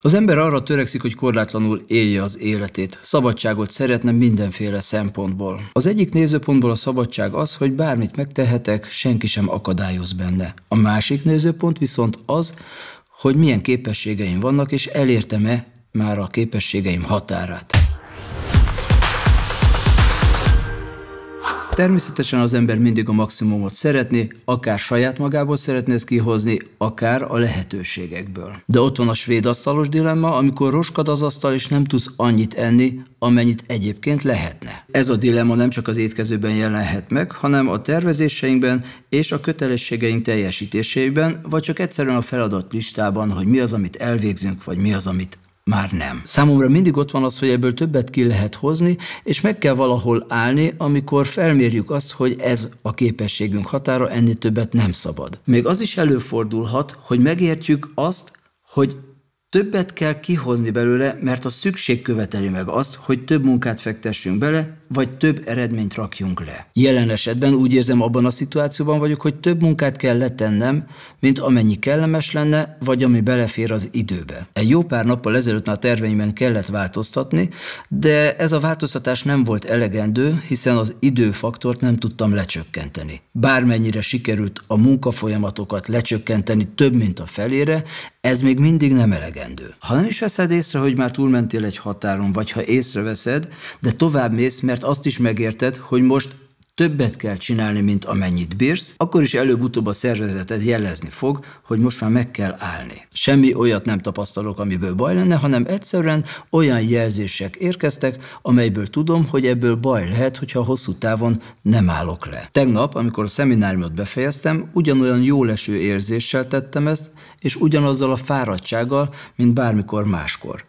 Az ember arra törekszik, hogy korlátlanul élje az életét. Szabadságot szeretne mindenféle szempontból. Az egyik nézőpontból a szabadság az, hogy bármit megtehetek, senki sem akadályoz benne. A másik nézőpont viszont az, hogy milyen képességeim vannak, és elértem-e már a képességeim határát. Természetesen az ember mindig a maximumot szeretné, akár saját magából szeretné ezt kihozni, akár a lehetőségekből. De ott van a svéd asztalos dilemma, amikor roskad az asztal, és nem tudsz annyit enni, amennyit egyébként lehetne. Ez a dilemma nem csak az étkezőben jelenhet meg, hanem a tervezéseinkben és a kötelességeink teljesítésében, vagy csak egyszerűen a feladat listában, hogy mi az, amit elvégzünk, vagy mi az, amit már nem. Számomra mindig ott van az, hogy ebből többet ki lehet hozni, és meg kell valahol állni, amikor felmérjük azt, hogy ez a képességünk határa, ennél többet nem szabad. Még az is előfordulhat, hogy megértjük azt, hogy Többet kell kihozni belőle, mert a szükség követeli meg azt, hogy több munkát fektessünk bele, vagy több eredményt rakjunk le. Jelen esetben úgy érzem, abban a szituációban vagyok, hogy több munkát kell letennem, mint amennyi kellemes lenne, vagy ami belefér az időbe. Egy jó pár nappal ezelőtt már a terveimben kellett változtatni, de ez a változtatás nem volt elegendő, hiszen az időfaktort nem tudtam lecsökkenteni. Bármennyire sikerült a munkafolyamatokat lecsökkenteni több, mint a felére, ez még mindig nem elegendő. Ha nem is veszed észre, hogy már túlmentél egy határon, vagy ha észreveszed, de tovább mész, mert azt is megérted, hogy most többet kell csinálni, mint amennyit bírsz, akkor is előbb-utóbb a szervezeted jelezni fog, hogy most már meg kell állni. Semmi olyat nem tapasztalok, amiből baj lenne, hanem egyszerűen olyan jelzések érkeztek, amelyből tudom, hogy ebből baj lehet, hogyha hosszú távon nem állok le. Tegnap, amikor a szemináriumot befejeztem, ugyanolyan jóleső érzéssel tettem ezt, és ugyanazzal a fáradtsággal, mint bármikor máskor.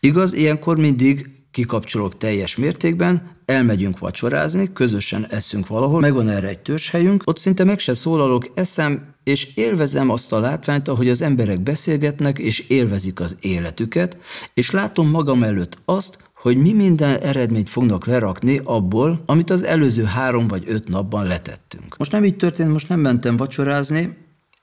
Igaz, ilyenkor mindig kikapcsolok teljes mértékben, elmegyünk vacsorázni, közösen eszünk valahol, megvan erre egy törzshelyünk, ott szinte meg se szólalok, eszem, és élvezem azt a látványt, ahogy az emberek beszélgetnek, és élvezik az életüket, és látom magam előtt azt, hogy mi minden eredményt fognak lerakni abból, amit az előző három vagy öt napban letettünk. Most nem így történt, most nem mentem vacsorázni,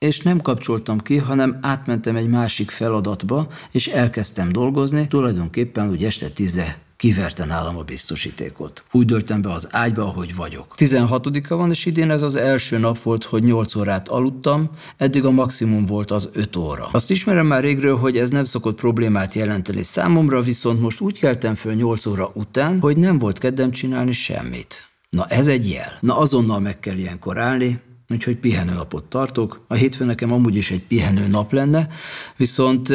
és nem kapcsoltam ki, hanem átmentem egy másik feladatba, és elkezdtem dolgozni, tulajdonképpen úgy este tize kiverte nálam a biztosítékot. Úgy döltem be az ágyba, ahogy vagyok. 16-a van, és idén ez az első nap volt, hogy 8 órát aludtam, eddig a maximum volt az 5 óra. Azt ismerem már régről, hogy ez nem szokott problémát jelenteni számomra, viszont most úgy keltem föl 8 óra után, hogy nem volt kedvem csinálni semmit. Na ez egy jel. Na azonnal meg kell ilyenkor állni, úgyhogy pihenőnapot tartok. A hétfő nekem amúgy is egy pihenő nap lenne, viszont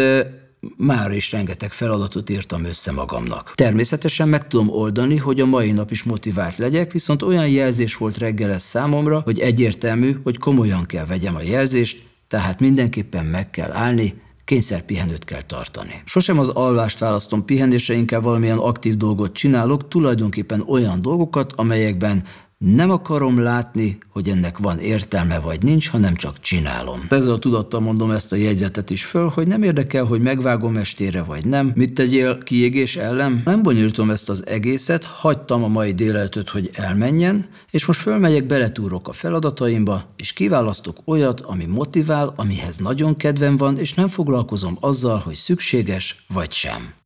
már is rengeteg feladatot írtam össze magamnak. Természetesen meg tudom oldani, hogy a mai nap is motivált legyek, viszont olyan jelzés volt reggel ez számomra, hogy egyértelmű, hogy komolyan kell vegyem a jelzést, tehát mindenképpen meg kell állni, kényszerpihenőt kell tartani. Sosem az alvást választom pihenésre, inkább valamilyen aktív dolgot csinálok, tulajdonképpen olyan dolgokat, amelyekben nem akarom látni, hogy ennek van értelme vagy nincs, hanem csak csinálom. Ezzel a tudattal mondom ezt a jegyzetet is föl, hogy nem érdekel, hogy megvágom estére vagy nem, mit tegyél kiégés ellen. Nem bonyolítom ezt az egészet, hagytam a mai délelőtt, hogy elmenjen, és most fölmegyek, beletúrok a feladataimba, és kiválasztok olyat, ami motivál, amihez nagyon kedvem van, és nem foglalkozom azzal, hogy szükséges vagy sem.